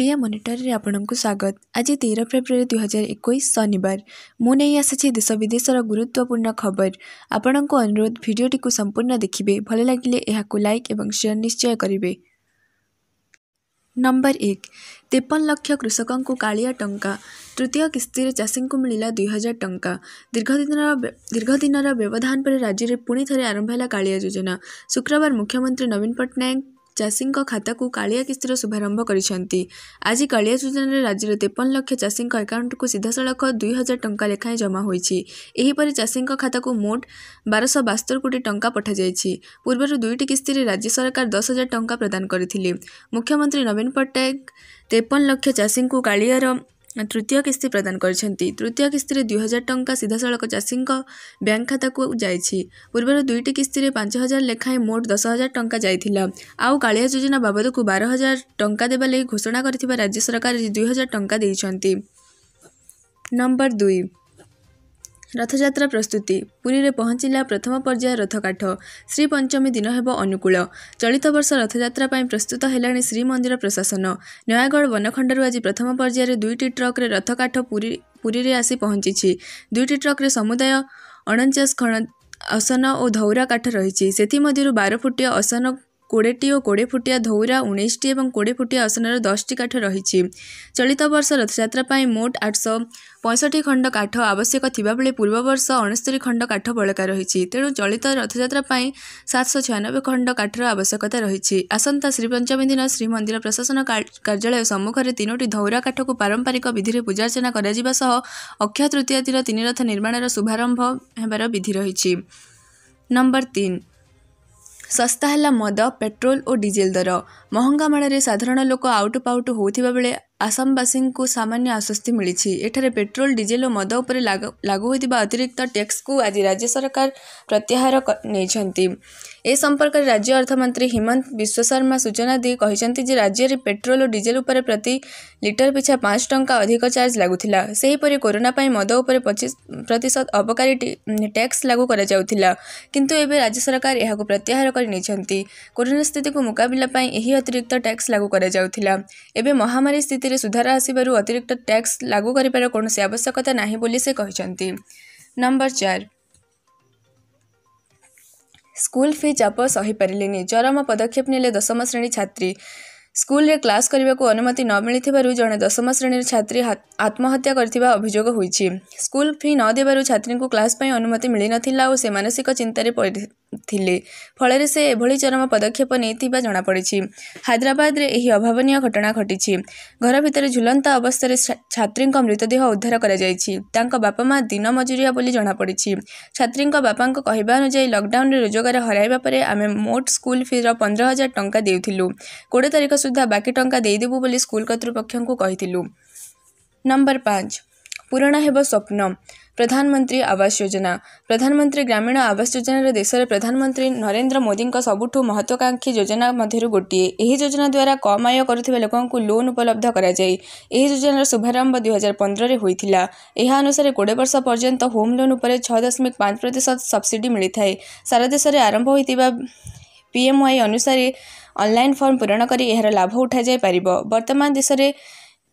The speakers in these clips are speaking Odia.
ഡിയ মনিটરી ৰ আপোনাকো স্বাগতম আজি 13 ফেব্ৰুৱাৰী 2021 শনিবাৰ মুনেয়াসিছি দেশ বিদেশৰ গুৰুত্বপূৰ্ণ খবৰ আপোনাকো অনুৰোধ ভিডিঅ'টি কো সম্পূৰ্ণ দেখিবে ভাল লাগিলে ইয়াକୁ লাইক এবং শেয়ার নিশ্চয় কৰিবে নম্বৰ 1 53 লাখ কৃষকক কাৰিয়া টংকা তৃতীয় কিস্তিৰে চাসিংকৈ মিলিলা 2000 টংকা দীৰ্ঘদিনৰ দীৰ্ঘদিনৰ ব্যৱধানৰ পৰা ৰাজ্যৰে পুণিঠৰে আৰম্ভ হলা কাৰিয়া যোজনা শুক্ৰবাৰ মুখ্যমন্ত্ৰী নবীন পটনায়েক ଚାଷୀଙ୍କ ଖାତାକୁ କାଳିଆ କିସ୍ତିର ଶୁଭାରମ୍ଭ କରିଛନ୍ତି ଆଜି କାଳିଆ ଯୋଜନାରେ ରାଜ୍ୟର ତେପନ ଲକ୍ଷ ଚାଷୀଙ୍କ ଆକାଉଣ୍ଟକୁ ସିଧାସଳଖ ଦୁଇ ହଜାର ଟଙ୍କା ଲେଖାଏଁ ଜମା ହୋଇଛି ଏହିପରି ଚାଷୀଙ୍କ ଖାତାକୁ ମୋଟ ବାରଶହ ବାସ୍ତର କୋଟି ଟଙ୍କା ପଠାଯାଇଛି ପୂର୍ବରୁ ଦୁଇଟି କିସ୍ତିରେ ରାଜ୍ୟ ସରକାର ଦଶ ହଜାର ଟଙ୍କା ପ୍ରଦାନ କରିଥିଲେ ମୁଖ୍ୟମନ୍ତ୍ରୀ ନବୀନ ପଟ୍ଟନାୟକ ତେପନ ଲକ୍ଷ ଚାଷୀଙ୍କୁ କାଳିଆର ତୃତୀୟ କିସ୍ତି ପ୍ରଦାନ କରିଛନ୍ତି ତୃତୀୟ କିସ୍ତିରେ ଦୁଇ ହଜାର ଟଙ୍କା ସିଧାସଳଖ ଚାଷୀଙ୍କ ବ୍ୟାଙ୍କ ଖାତାକୁ ଯାଇଛି ପୂର୍ବରୁ ଦୁଇଟି କିସ୍ତିରେ ପାଞ୍ଚ ହଜାର ଲେଖାଏଁ ମୋଟ ଦଶ ହଜାର ଟଙ୍କା ଯାଇଥିଲା ଆଉ କାଳିଆ ଯୋଜନା ବାବଦକୁ ବାର ହଜାର ଟଙ୍କା ଦେବା ଲାଗି ଘୋଷଣା କରିଥିବା ରାଜ୍ୟ ସରକାର ଦୁଇ ହଜାର ଟଙ୍କା ଦେଇଛନ୍ତି ନମ୍ବର ଦୁଇ ରଥଯାତ୍ରା ପ୍ରସ୍ତୁତି ପୁରୀରେ ପହଞ୍ଚିଲା ପ୍ରଥମ ପର୍ଯ୍ୟାୟ ରଥକାଠ ଶ୍ରୀପଞ୍ଚମୀ ଦିନ ହେବ ଅନୁକୂଳ ଚଳିତ ବର୍ଷ ରଥଯାତ୍ରା ପାଇଁ ପ୍ରସ୍ତୁତ ହେଲାଣି ଶ୍ରୀମନ୍ଦିର ପ୍ରଶାସନ ନୟାଗଡ଼ ବନଖଣ୍ଡରୁ ଆଜି ପ୍ରଥମ ପର୍ଯ୍ୟାୟରେ ଦୁଇଟି ଟ୍ରକ୍ରେ ରଥକାଠ ପୁରୀ ପୁରୀରେ ଆସି ପହଞ୍ଚିଛି ଦୁଇଟି ଟ୍ରକ୍ରେ ସମୁଦାୟ ଅଣଚାଶ ଖଣ ଅସନ ଓ ଧଉରା କାଠ ରହିଛି ସେଥିମଧ୍ୟରୁ ବାର ଫୁଟିଆ ଅସନ କୋଡ଼ିଏଟି ଓ କୋଡ଼ିଏ ଫୁଟିଆ ଧଉରା ଉଣେଇଶଟି ଏବଂ କୋଡ଼ିଏ ଫୁଟିଆ ଆସନର ଦଶଟି କାଠ ରହିଛି ଚଳିତ ବର୍ଷ ରଥଯାତ୍ରା ପାଇଁ ମୋଟ ଆଠଶହ ପଞ୍ଚଷଠି ଖଣ୍ଡ କାଠ ଆବଶ୍ୟକ ଥିବାବେଳେ ପୂର୍ବ ବର୍ଷ ଅଣସ୍ତରୀ ଖଣ୍ଡ କାଠ ବଳକା ରହିଛି ତେଣୁ ଚଳିତ ରଥଯାତ୍ରା ପାଇଁ ସାତଶହ ଛୟାନବେ ଖଣ୍ଡ କାଠର ଆବଶ୍ୟକତା ରହିଛି ଆସନ୍ତା ଶ୍ରୀପଞ୍ଚମୀ ଦିନ ଶ୍ରୀମନ୍ଦିର ପ୍ରଶାସନ କାର୍ଯ୍ୟାଳୟ ସମ୍ମୁଖରେ ତିନୋଟି ଧଉରା କାଠକୁ ପାରମ୍ପରିକ ବିଧିରେ ପୂଜାର୍ଚ୍ଚନା କରାଯିବା ସହ ଅକ୍ଷୟ ତୃତୀୟ ଦିନ ରଥ ନିର୍ମାଣର ଶୁଭାରମ୍ଭ ହେବାର ବିଧି ରହିଛି ନମ୍ବର ତିନି ଶସ୍ତା ହେଲା ମଦ ପେଟ୍ରୋଲ ଓ ଡିଜେଲ ଦର ମହଙ୍ଗା ମାଡ଼ରେ ସାଧାରଣ ଲୋକ ଆଉଟୁ ପାଉଟୁ ହେଉଥିବା ବେଳେ ଆସାମବାସୀଙ୍କୁ ସାମାନ୍ୟ ଆଶ୍ୱସ୍ତି ମିଳିଛି ଏଠାରେ ପେଟ୍ରୋଲ ଡିଜେଲ ଓ ମଦ ଉପରେ ଲାଗୁ ହୋଇଥିବା ଅତିରିକ୍ତ ଟ୍ୟାକ୍ସକୁ ଆଜି ରାଜ୍ୟ ସରକାର ପ୍ରତ୍ୟାହାର ନେଇଛନ୍ତି ଏ ସମ୍ପର୍କରେ ରାଜ୍ୟ ଅର୍ଥମନ୍ତ୍ରୀ ହିମନ୍ତ ବିଶ୍ୱଶର୍ମା ସୂଚନା ଦେଇ କହିଛନ୍ତି ଯେ ରାଜ୍ୟରେ ପେଟ୍ରୋଲ ଓ ଡିଜେଲ ଉପରେ ପ୍ରତି ଲିଟର ପିଛା ପାଞ୍ଚ ଟଙ୍କା ଅଧିକ ଚାର୍ଜ ଲାଗୁଥିଲା ସେହିପରି କରୋନା ପାଇଁ ମଦ ଉପରେ ପଚିଶ ପ୍ରତିଶତ ଅବକାରୀ ଟ୍ୟାକ୍ସ ଲାଗୁ କରାଯାଉଥିଲା କିନ୍ତୁ ଏବେ ରାଜ୍ୟ ସରକାର ଏହାକୁ ପ୍ରତ୍ୟାହାର କରି ନେଇଛନ୍ତି କରୋନା ସ୍ଥିତିକୁ ମୁକାବିଲା ପାଇଁ ଏହି ଅତିରିକ୍ତ ଟ୍ୟାକ୍ସ ଲାଗୁ କରାଯାଉଥିଲା ଏବେ ମହାମାରୀ ସ୍ଥିତି ସ୍ଥିତିରେ ସୁଧାର ଆସିବାରୁ ଅତିରିକ୍ତ ଟ୍ୟାକ୍ସ ଲାଗୁ କରିବାର କୌଣସି ଆବଶ୍ୟକତା ନାହିଁ ବୋଲି ସେ କହିଛନ୍ତି ନମ୍ବର ଚାରି ସ୍କୁଲ ଫି ଚାପ ସହିପାରିଲେନି ଚରମ ପଦକ୍ଷେପ ନେଲେ ଦଶମ ଶ୍ରେଣୀ ଛାତ୍ରୀ ସ୍କୁଲରେ କ୍ଲାସ୍ କରିବାକୁ ଅନୁମତି ନ ମିଳିଥିବାରୁ ଜଣେ ଦଶମ ଶ୍ରେଣୀର ଛାତ୍ରୀ ଆତ୍ମହତ୍ୟା କରିଥିବା ଅଭିଯୋଗ ହୋଇଛି ସ୍କୁଲ ଫି ନ ଦେବାରୁ ଛାତ୍ରୀଙ୍କୁ କ୍ଲାସ୍ ପାଇଁ ଅନୁମତି ମିଳିନଥିଲା ଓ ସେ ମାନସିକ ଚିନ୍ତାରେ ଥିଲେ ଫଳରେ ସେ ଏଭଳି ଚରମ ପଦକ୍ଷେପ ନେଇଥିବା ଜଣାପଡ଼ିଛି ହାଇଦ୍ରାବାଦରେ ଏହି ଅଭାବନୀୟ ଘଟଣା ଘଟିଛି ଘର ଭିତରେ ଝୁଲନ୍ତା ଅବସ୍ଥାରେ ଛାତ୍ରୀଙ୍କ ମୃତଦେହ ଉଦ୍ଧାର କରାଯାଇଛି ତାଙ୍କ ବାପା ମା ଦିନ ମଜୁରିଆ ବୋଲି ଜଣାପଡ଼ିଛି ଛାତ୍ରୀଙ୍କ ବାପାଙ୍କ କହିବା ଅନୁଯାୟୀ ଲକ୍ଡାଉନରେ ରୋଜଗାର ହରାଇବା ପରେ ଆମେ ମୋଟ ସ୍କୁଲ ଫିର ପନ୍ଦର ହଜାର ଟଙ୍କା ଦେଉଥିଲୁ କୋଡ଼ିଏ ତାରିଖ ସୁଦ୍ଧା ବାକି ଟଙ୍କା ଦେଇଦେବୁ ବୋଲି ସ୍କୁଲ କର୍ତ୍ତୃପକ୍ଷଙ୍କୁ କହିଥିଲୁ ନମ୍ବର ପାଞ୍ଚ ପୂରଣ ହେବ ସ୍ୱପ୍ନ ପ୍ରଧାନମନ୍ତ୍ରୀ ଆବାସ ଯୋଜନା ପ୍ରଧାନମନ୍ତ୍ରୀ ଗ୍ରାମୀଣ ଆବାସ ଯୋଜନାରେ ଦେଶରେ ପ୍ରଧାନମନ୍ତ୍ରୀ ନରେନ୍ଦ୍ର ମୋଦିଙ୍କ ସବୁଠୁ ମହତ୍ୱାକାଂକ୍ଷୀ ଯୋଜନା ମଧ୍ୟରୁ ଗୋଟିଏ ଏହି ଯୋଜନା ଦ୍ୱାରା କମ୍ ଆୟ କରୁଥିବା ଲୋକଙ୍କୁ ଲୋନ୍ ଉପଲବ୍ଧ କରାଯାଇ ଏହି ଯୋଜନାର ଶୁଭାରମ୍ଭ ଦୁଇ ହଜାର ପନ୍ଦରରେ ହୋଇଥିଲା ଏହା ଅନୁସାରେ କୋଡ଼ିଏ ବର୍ଷ ପର୍ଯ୍ୟନ୍ତ ହୋମ୍ ଲୋନ୍ ଉପରେ ଛଅ ଦଶମିକ ପାଞ୍ଚ ପ୍ରତିଶତ ସବ୍ସିଡ଼ି ମିଳିଥାଏ ସାରା ଦେଶରେ ଆରମ୍ଭ ହୋଇଥିବା ପିଏମ୍ୱାଇ ଅନୁସାରେ ଅନ୍ଲାଇନ୍ ଫର୍ମ ପୂରଣ କରି ଏହାର ଲାଭ ଉଠାଯାଇପାରିବ ବର୍ତ୍ତମାନ ଦେଶରେ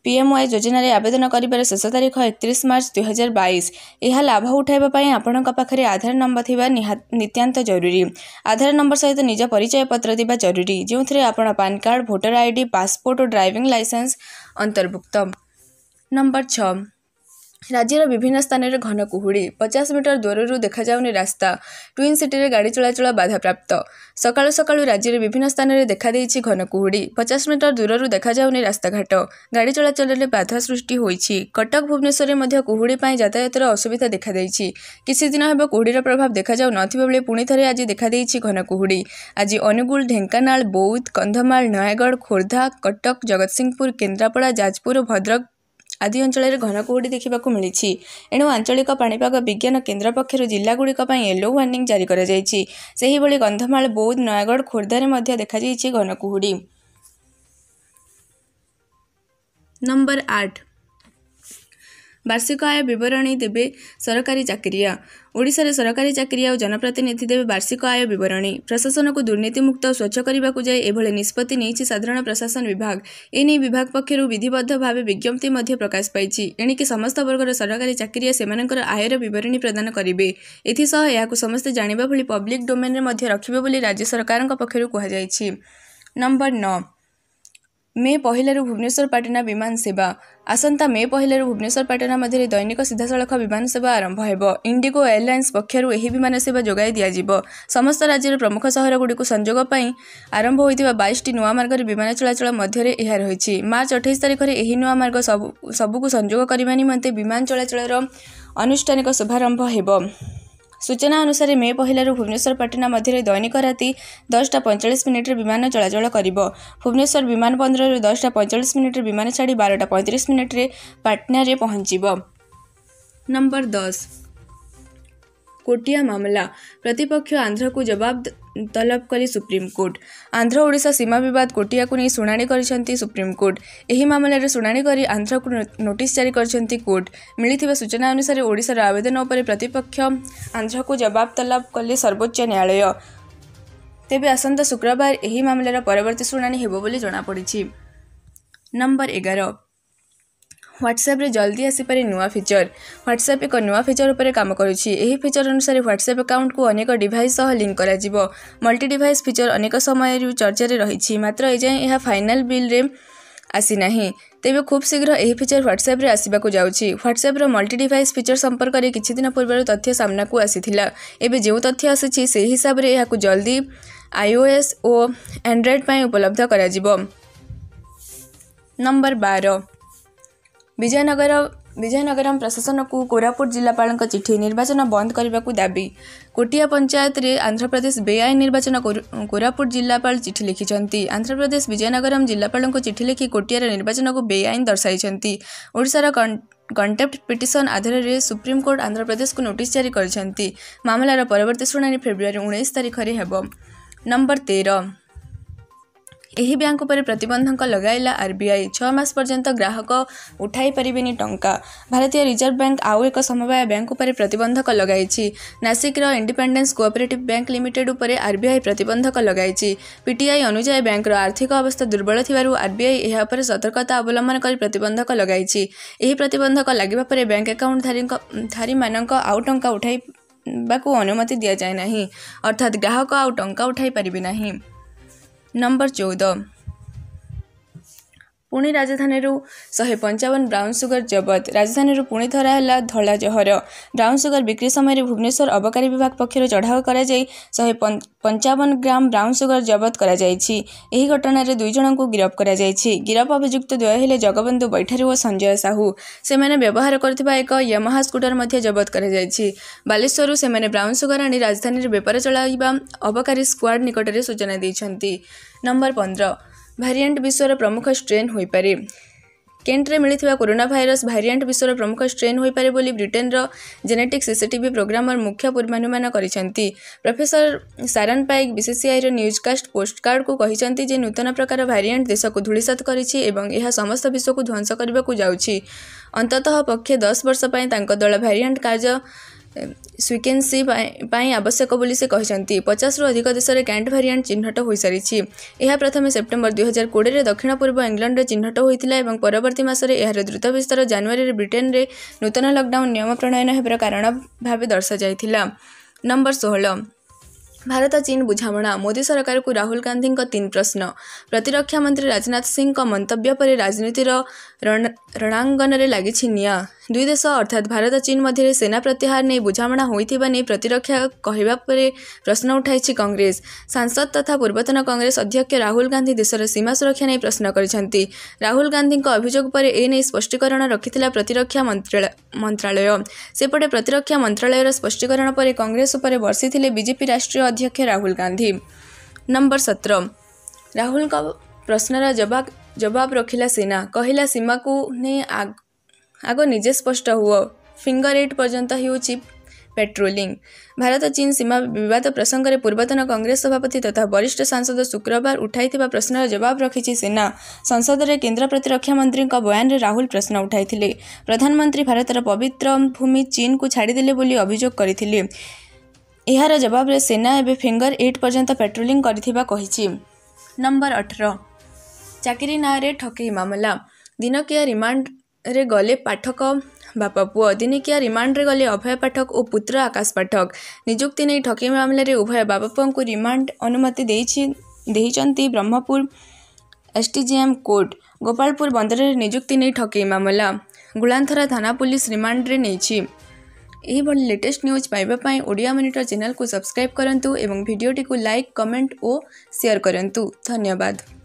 ପିଏମ୍ୱାଇ ଯୋଜନାରେ ଆବେଦନ କରିବାର ଶେଷ ତାରିଖ ଏକତିରିଶ ମାର୍ଚ୍ଚ ଦୁଇହଜାର ବାଇଶ ଏହା ଲାଭ ଉଠାଇବା ପାଇଁ ଆପଣଙ୍କ ପାଖରେ ଆଧାର ନମ୍ବର ଥିବା ନିତ୍ୟାନ୍ତ ଜରୁରୀ ଆଧାର ନମ୍ବର ସହିତ ନିଜ ପରିଚୟପତ୍ର ଥିବା ଜରୁରୀ ଯେଉଁଥିରେ ଆପଣ PAN card voter I D passport ଓ ଡ୍ରାଇଭିଂ ଲାଇସେନ୍ସ ଅନ୍ତର୍ଭୁକ୍ତ ନମ୍ବର ଛଅ ରାଜ୍ୟର ବିଭିନ୍ନ ସ୍ଥାନରେ ଘନ କୁହୁଡ଼ି ପଚାଶ ମିଟର ଦୂରରୁ ଦେଖାଯାଉନି ରାସ୍ତା ଟ୍ୱିନ୍ ସିଟିରେ ଗାଡ଼ି ଚଳାଚଳ ବାଧାପ୍ରାପ୍ତ ସକାଳୁ ସକାଳୁ ରାଜ୍ୟରେ ବିଭିନ୍ନ ସ୍ଥାନରେ ଦେଖାଦେଇଛି ଘନ କୁହୁଡ଼ି ପଚାଶ ମିଟର ଦୂରରୁ ଦେଖାଯାଉନି ରାସ୍ତାଘାଟ ଗାଡ଼ି ଚଳାଚଳରେ ବାଧା ସୃଷ୍ଟି ହୋଇଛି କଟକ ଭୁବନେଶ୍ୱରରେ ମଧ୍ୟ କୁହୁଡ଼ି ପାଇଁ ଯାତାୟାତର ଅସୁବିଧା ଦେଖାଦେଇଛି କିଛିଦିନ ହେବ କୁହୁଡ଼ିର ପ୍ରଭାବ ଦେଖାଯାଉ ନଥିବା ବେଳେ ପୁଣି ଥରେ ଆଜି ଦେଖାଦେଇଛି ଘନ କୁହୁଡ଼ି ଆଜି ଅନୁଗୁଳ ଢେଙ୍କାନାଳ ବୌଦ୍ଧ କନ୍ଧମାଳ ନୟାଗଡ଼ ଖୋର୍ଦ୍ଧା କଟକ ଜଗତସିଂହପୁର କେନ୍ଦ୍ରାପଡ଼ା ଯାଜପୁର ଭଦ୍ରକ ଆଦି ଅଞ୍ଚଳରେ ଘନ କୁହୁଡ଼ି ଦେଖିବାକୁ ମିଳିଛି ଏଣୁ ଆଞ୍ଚଳିକ ପାଣିପାଗ ବିଜ୍ଞାନ କେନ୍ଦ୍ର ପକ୍ଷରୁ ଜିଲ୍ଲାଗୁଡ଼ିକ ପାଇଁ ୟେଲୋ ୱାର୍ଣ୍ଣିଂ ଜାରି କରାଯାଇଛି ସେହିଭଳି କନ୍ଧମାଳ ବୌଦ୍ଧ ନୟାଗଡ଼ ଖୋର୍ଦ୍ଧାରେ ମଧ୍ୟ ଦେଖାଯାଇଛି ଘନ କୁହୁଡ଼ି ନମ୍ବର ଆଠ ବାର୍ଷିକ ଆୟ ବିବରଣୀ ଦେବେ ସରକାରୀ ଚାକିରିଆ ଓଡ଼ିଶାରେ ସରକାରୀ ଚାକିରିଆ ଓ ଜନପ୍ରତିନିଧି ଦେବେ ବାର୍ଷିକ ଆୟ ବିବରଣୀ ପ୍ରଶାସନକୁ ଦୁର୍ନୀତିମୁକ୍ତ ଓ ସ୍ୱଚ୍ଛ କରିବାକୁ ଯାଇ ଏଭଳି ନିଷ୍ପତ୍ତି ନେଇଛି ସାଧାରଣ ପ୍ରଶାସନ ବିଭାଗ ଏନେଇ ବିଭାଗ ପକ୍ଷରୁ ବିଧିବଦ୍ଧ ଭାବେ ବିଜ୍ଞପ୍ତି ମଧ୍ୟ ପ୍ରକାଶ ପାଇଛି ଏଣିକି ସମସ୍ତ ବର୍ଗର ସରକାରୀ ଚାକିରିଆ ସେମାନଙ୍କର ଆୟର ବିବରଣୀ ପ୍ରଦାନ କରିବେ ଏଥିସହ ଏହାକୁ ସମସ୍ତେ ଜାଣିବା ଭଳି ପବ୍ଲିକ୍ ଡୋମେନ୍ରେ ମଧ୍ୟ ରଖିବେ ବୋଲି ରାଜ୍ୟ ସରକାରଙ୍କ ପକ୍ଷରୁ କୁହାଯାଇଛି ନମ୍ବର ନଅ ମେ ପହିଲାରୁ ଭୁବନେଶ୍ୱର ପାଟନା ବିମାନ ସେବା ଆସନ୍ତା ମେ ପହିଲାରୁ ଭୁବନେଶ୍ୱର ପାଟନା ମଧ୍ୟରେ ଦୈନିକ ସିଧାସଳଖ ବିମାନ ସେବା ଆରମ୍ଭ ହେବ ଇଣ୍ଡିଗୋ ଏୟାରଲାଇନ୍ସ ପକ୍ଷରୁ ଏହି ବିମାନ ସେବା ଯୋଗାଇ ଦିଆଯିବ ସମସ୍ତ ରାଜ୍ୟର ପ୍ରମୁଖ ସହରଗୁଡ଼ିକୁ ସଂଯୋଗ ପାଇଁ ଆରମ୍ଭ ହୋଇଥିବା ବାଇଶଟି ନୂଆ ମାର୍ଗରେ ବିମାନ ଚଳାଚଳ ମଧ୍ୟରେ ଏହା ରହିଛି ମାର୍ଚ୍ଚ ଅଠେଇଶ ତାରିଖରେ ଏହି ନୂଆ ମାର୍ଗ ସବୁ ସବୁକୁ ସଂଯୋଗ କରିବା ନିମନ୍ତେ ବିମାନ ଚଳାଚଳର ଆନୁଷ୍ଠାନିକ ଶୁଭାରମ୍ଭ ହେବ सूचना अनुसार मे पहिलो भुवन पाटना मध्य दैनिक राति दसटा पैँचाइस मिनट विमान चलाच भुवनेसर विमान बन्दरु दसटा पैँचाइस मिनट विमान छाडी बारटा पैँतिस मिनट्रे पाटनारे पहचब नम्बर दस कोटिया मामला प्रतिपक्ष आन्ध्रको जवाब तलब कले सुप्रिमकोर्ट आन्ध्र ओडा सीमा विवाद कोही शुनि सुप्रिमकोर्टी ममार शुना आन्ध्रको नोटिस जारी गरिटिति सूचना अनुसार ओडार आवेदन उपपक्ष आन्ध्रको जवाब तलब कले सर्वोच्च न्यायालय ते आस शुक्रवार यही ममार पर्वर्ती शुना जनापि नम्बर एघार ହ୍ୱାଟ୍ସଆପ୍ରେ ଜଲ୍ଦି ଆସିପାରେ ନୂଆ ଫିଚର ହ୍ୱାଟ୍ସଆପ୍ ଏକ ନୂଆ ଫିଚର ଉପରେ କାମ କରୁଛି ଏହି ଫିଚର ଅନୁସାରେ ହ୍ୱାଟ୍ସଆପ୍ ଆକାଉଣ୍ଟକୁ ଅନେକ ଡିଭାଇସ୍ ସହ ଲିଙ୍କ୍ କରାଯିବ ମଲ୍ଟି ଡିଭାଇସ୍ ଫିଚର ଅନେକ ସମୟରୁ ଚର୍ଚ୍ଚାରେ ରହିଛି ମାତ୍ର ଏଯାଏଁ ଏହା ଫାଇନାଲ୍ ବିଲ୍ରେ ଆସିନାହିଁ ତେବେ ଖୁବ୍ ଶୀଘ୍ର ଏହି ଫିଚର ହ୍ୱାଟ୍ସଆପ୍ରେ ଆସିବାକୁ ଯାଉଛି ହ୍ୱାଟ୍ସଆପ୍ର ମଲ୍ଟି ଡିଭାଇସ୍ ଫିଚର ସମ୍ପର୍କରେ କିଛି ଦିନ ପୂର୍ବରୁ ତଥ୍ୟ ସାମ୍ନାକୁ ଆସିଥିଲା ଏବେ ଯେଉଁ ତଥ୍ୟ ଆସିଛି ସେହି ହିସାବରେ ଏହାକୁ ଜଲ୍ଦି ଆଇଓଏସ୍ ଓ ଆଣ୍ଡ୍ରଏଡ଼୍ ପାଇଁ ଉପଲବ୍ଧ କରାଯିବ ନମ୍ବର ବାର ବିଜୟନଗର ବିଜୟନଗରମ୍ ପ୍ରଶାସନକୁ କୋରାପୁଟ ଜିଲ୍ଲାପାଳଙ୍କ ଚିଠି ନିର୍ବାଚନ ବନ୍ଦ କରିବାକୁ ଦାବି କୋଟିଆ ପଞ୍ଚାୟତରେ ଆନ୍ଧ୍ରପ୍ରଦେଶ ବେଆଇନ ନିର୍ବାଚନ କୋରାପୁଟ ଜିଲ୍ଲାପାଳ ଚିଠି ଲେଖିଛନ୍ତି ଆନ୍ଧ୍ରପ୍ରଦେଶ ବିଜୟନଗରମ୍ ଜିଲ୍ଲାପାଳଙ୍କୁ ଚିଠି ଲେଖି କୋଟିଆର ନିର୍ବାଚନକୁ ବେଆଇନ ଦର୍ଶାଇଛନ୍ତି ଓଡ଼ିଶାର କଣ୍ଟେମ୍ପ୍ଟ ପିଟିସନ୍ ଆଧାରରେ ସୁପ୍ରିମକୋର୍ଟ ଆନ୍ଧ୍ରପ୍ରଦେଶକୁ ନୋଟିସ୍ ଜାରି କରିଛନ୍ତି ମାମଲାର ପରବର୍ତ୍ତୀ ଶୁଣାଣି ଫେବୃଆରୀ ଉଣେଇଶ ତାରିଖରେ ହେବ ନମ୍ବର ତେର ଏହି ବ୍ୟାଙ୍କ ଉପରେ ପ୍ରତିବନ୍ଧକ ଲଗାଇଲା ଆର୍ବିଆଇ ଛଅ ମାସ ପର୍ଯ୍ୟନ୍ତ ଗ୍ରାହକ ଉଠାଇ ପାରିବେନି ଟଙ୍କା ଭାରତୀୟ ରିଜର୍ଭ ବ୍ୟାଙ୍କ ଆଉ ଏକ ସମବାୟ ବ୍ୟାଙ୍କ ଉପରେ ପ୍ରତିବନ୍ଧକ ଲଗାଇଛି ନାସିକର ଇଣ୍ଡିପେଣ୍ଡେନ୍ସ କୋଅପରେଟିଭ୍ ବ୍ୟାଙ୍କ ଲିମିଟେଡ୍ ଉପରେ ଆର୍ବିଆଇ ପ୍ରତିବନ୍ଧକ ଲଗାଇଛି ପିଟିଆଇ ଅନୁଯାୟୀ ବ୍ୟାଙ୍କର ଆର୍ଥିକ ଅବସ୍ଥା ଦୁର୍ବଳ ଥିବାରୁ ଆର୍ବିଆଇ ଏହା ଉପରେ ସତର୍କତା ଅବଲମ୍ବନ କରି ପ୍ରତିବନ୍ଧକ ଲଗାଇଛି ଏହି ପ୍ରତିବନ୍ଧକ ଲାଗିବା ପରେ ବ୍ୟାଙ୍କ ଆକାଉଣ୍ଟଧାରୀଙ୍କ ଧାରୀମାନଙ୍କ ଆଉ ଟଙ୍କା ଉଠାଇବାକୁ ଅନୁମତି ଦିଆଯାଏ ନାହିଁ ଅର୍ଥାତ୍ ଗ୍ରାହକ ଆଉ ଟଙ୍କା ଉଠାଇ ପାରିବେ ନାହିଁ नंबर चौदह ପୁଣି ରାଜଧାନୀରୁ ଶହେ ପଞ୍ଚାବନ ବ୍ରାଉନ୍ ସୁଗର ଜବତ ରାଜଧାନୀରୁ ପୁଣି ଧରା ହେଲା ଧଳା ଜହର ବ୍ରାଉନ୍ ସୁଗର ବିକ୍ରି ସମୟରେ ଭୁବନେଶ୍ୱର ଅବକାରୀ ବିଭାଗ ପକ୍ଷରୁ ଚଢ଼ାଉ କରାଯାଇ ଶହେ ପଞ୍ଚାବନ ଗ୍ରାମ ବ୍ରାଉନ୍ ସୁଗର ଜବତ କରାଯାଇଛି ଏହି ଘଟଣାରେ ଦୁଇ ଜଣଙ୍କୁ ଗିରଫ କରାଯାଇଛି ଗିରଫ ଅଭିଯୁକ୍ତ ଦ୍ୱୟ ହେଲେ ଜଗବନ୍ଧୁ ବୈଠାରୀ ଓ ସଞ୍ଜୟ ସାହୁ ସେମାନେ ବ୍ୟବହାର କରୁଥିବା ଏକ ୟମହା ସ୍କୁଟର ମଧ୍ୟ ଜବତ କରାଯାଇଛି ବାଲେଶ୍ୱରରୁ ସେମାନେ ବ୍ରାଉନ୍ ସୁଗର ଆଣି ରାଜଧାନୀରେ ବେପାର ଚଳାଇବା ଅବକାରୀ ସ୍କ୍ୱାଡ୍ ନିକଟରେ ସୂଚନା ଦେଇଛନ୍ତି ନମ୍ବର ପନ୍ଦର ଭାରିଏଣ୍ଟ ବିଶ୍ୱର ପ୍ରମୁଖ ଷ୍ଟ୍ରେନ୍ ହୋଇପାରେ କେଣ୍ଟରେ ମିଳିଥିବା କରୋନା ଭାଇରସ୍ ଭାରିଏଣ୍ଟ ବିଶ୍ୱର ପ୍ରମୁଖ ଷ୍ଟ୍ରେନ୍ ହୋଇପାରେ ବୋଲି ବ୍ରିଟେନ୍ର ଜେନେଟିକ୍ ସିସିଟିଭି ପ୍ରୋଗ୍ରାମର ମୁଖ୍ୟ ପୂର୍ବାନୁମାନ କରିଛନ୍ତି ପ୍ରଫେସର ସାରନ୍ ପାଇକ୍ ବିସିସିଆଇର ନ୍ୟୁଜ୍କାଷ୍ଟ ପୋଷ୍ଟକାର୍ଡ଼କୁ କହିଛନ୍ତି ଯେ ନୂତନ ପ୍ରକାର ଭାରିଏଣ୍ଟ ଦେଶକୁ ଧୂଳିସାତ କରିଛି ଏବଂ ଏହା ସମସ୍ତ ବିଶ୍ୱକୁ ଧ୍ୱଂସ କରିବାକୁ ଯାଉଛି ଅନ୍ତତଃ ପକ୍ଷେ ଦଶ ବର୍ଷ ପାଇଁ ତାଙ୍କ ଦଳ ଭାରିଏଣ୍ଟ କାର୍ଯ୍ୟ ସ୍ୱିକେନ୍ସି ପାଇଁ ଆବଶ୍ୟକ ବୋଲି ସେ କହିଛନ୍ତି ପଚାଶରୁ ଅଧିକ ଦେଶରେ କ୍ୟାଣ୍ଟ ଭାରିଆଣ୍ଟ ଚିହ୍ନଟ ହୋଇସାରିଛି ଏହା ପ୍ରଥମେ ସେପ୍ଟେମ୍ବର ଦୁଇହଜାର କୋଡ଼ିଏରେ ଦକ୍ଷିଣ ପୂର୍ବ ଇଂଲଣ୍ଡରେ ଚିହ୍ନଟ ହୋଇଥିଲା ଏବଂ ପରବର୍ତ୍ତୀ ମାସରେ ଏହାର ଦ୍ରୁତ ବିସ୍ତାର ଜାନୁଆରୀରେ ବ୍ରିଟେନ୍ରେ ନୂତନ ଲକ୍ଡାଉନ୍ ନିୟମ ପ୍ରଣୟନ ହେବାର କାରଣ ଭାବେ ଦର୍ଶାଯାଇଥିଲା ନମ୍ବର ଷୋହଳ ଭାରତ ଚୀନ ବୁଝାମଣା ମୋଦି ସରକାରକୁ ରାହୁଲ ଗାନ୍ଧୀଙ୍କ ତିନି ପ୍ରଶ୍ନ ପ୍ରତିରକ୍ଷା ମନ୍ତ୍ରୀ ରାଜନାଥ ସିଂହଙ୍କ ମନ୍ତବ୍ୟ ପରେ ରାଜନୀତିର ରଣାଙ୍ଗନରେ ଲାଗିଛି ନିଆଁ ଦୁଇ ଦେଶ ଅର୍ଥାତ୍ ଭାରତ ଚୀନ ମଧ୍ୟରେ ସେନା ପ୍ରତ୍ୟାହାର ନେଇ ବୁଝାମଣା ହୋଇଥିବା ନେଇ ପ୍ରତିରକ୍ଷା କହିବା ପରେ ପ୍ରଶ୍ନ ଉଠାଇଛି କଂଗ୍ରେସ ସାଂସଦ ତଥା ପୂର୍ବତନ କଂଗ୍ରେସ ଅଧ୍ୟକ୍ଷ ରାହୁଲ ଗାନ୍ଧୀ ଦେଶର ସୀମା ସୁରକ୍ଷା ନେଇ ପ୍ରଶ୍ନ କରିଛନ୍ତି ରାହୁଲ ଗାନ୍ଧୀଙ୍କ ଅଭିଯୋଗ ପରେ ଏନେଇ ସ୍ପଷ୍ଟୀକରଣ ରଖିଥିଲା ପ୍ରତିରକ୍ଷା ମନ୍ତ୍ରାଳୟ ସେପଟେ ପ୍ରତିରକ୍ଷା ମନ୍ତ୍ରାଳୟର ସ୍ପଷ୍ଟୀକରଣ ପରେ କଂଗ୍ରେସ ଉପରେ ବର୍ଷିଥିଲେ ବିଜେପି ରାଷ୍ଟ୍ରୀୟ ଅଧ୍ୟକ୍ଷ ରାହୁଲ ଗାନ୍ଧୀ ନମ୍ବର ସତର ରାହୁଲଙ୍କ ପ୍ରଶ୍ନର ଜବାବ ଜବାବ ରଖିଲା ସେନା କହିଲା ସୀମାକୁ ନେଇ ଆଗ ନିଜେ ସ୍ପଷ୍ଟ ହୁଅ ଫିଙ୍ଗର ଏଇଟ୍ ପର୍ଯ୍ୟନ୍ତ ହେଉଛି ପେଟ୍ରୋଲିଂ ଭାରତ ଚୀନ୍ ସୀମା ବିବାଦ ପ୍ରସଙ୍ଗରେ ପୂର୍ବତନ କଂଗ୍ରେସ ସଭାପତି ତଥା ବରିଷ୍ଠ ସାଂସଦ ଶୁକ୍ରବାର ଉଠାଇଥିବା ପ୍ରଶ୍ନର ଜବାବ ରଖିଛି ସେନା ସଂସଦରେ କେନ୍ଦ୍ର ପ୍ରତିରକ୍ଷା ମନ୍ତ୍ରୀଙ୍କ ବୟାନରେ ରାହୁଲ ପ୍ରଶ୍ନ ଉଠାଇଥିଲେ ପ୍ରଧାନମନ୍ତ୍ରୀ ଭାରତର ପବିତ୍ର ଭୂମି ଚୀନକୁ ଛାଡ଼ିଦେଲେ ବୋଲି ଅଭିଯୋଗ କରିଥିଲେ ଏହାର ଜବାବରେ ସେନା ଏବେ ଫିଙ୍ଗର ଏଇଟ୍ ପର୍ଯ୍ୟନ୍ତ ପେଟ୍ରୋଲିଂ କରିଥିବା କହିଛି ନମ୍ବର ଅଠର ଚାକିରି ନାଁରେ ଠକେଇ ମାମଲା ଦିନକିଆ ରିମାଣ୍ଡରେ ଗଲେ ପାଠକ ବାପା ପୁଅ ଦିନିକିଆ ରିମାଣ୍ଡରେ ଗଲେ ଅଭୟ ପାଠକ ଓ ପୁତ୍ର ଆକାଶ ପାଠକ ନିଯୁକ୍ତି ନେଇ ଠକେଇ ମାମଲାରେ ଉଭୟ ବାପା ପୁଅଙ୍କୁ ରିମାଣ୍ଡ ଅନୁମତି ଦେଇଛି ଦେଇଛନ୍ତି ବ୍ରହ୍ମପୁର ଏସ୍ଟିଜିଏମ୍ କୋର୍ଟ ଗୋପାଳପୁର ବନ୍ଦରରେ ନିଯୁକ୍ତି ନେଇ ଠକେଇ ମାମଲା ଗୁଳାନ୍ଥରା ଥାନା ପୁଲିସ ରିମାଣ୍ଡରେ ନେଇଛି यही लेटेस्ट न्यूज पाइबा ओडिया मनिटर चैनल को सब्सक्राइब करूँ और भिडियो लाइक कमेंट और सेयर करूँ धन्यवाद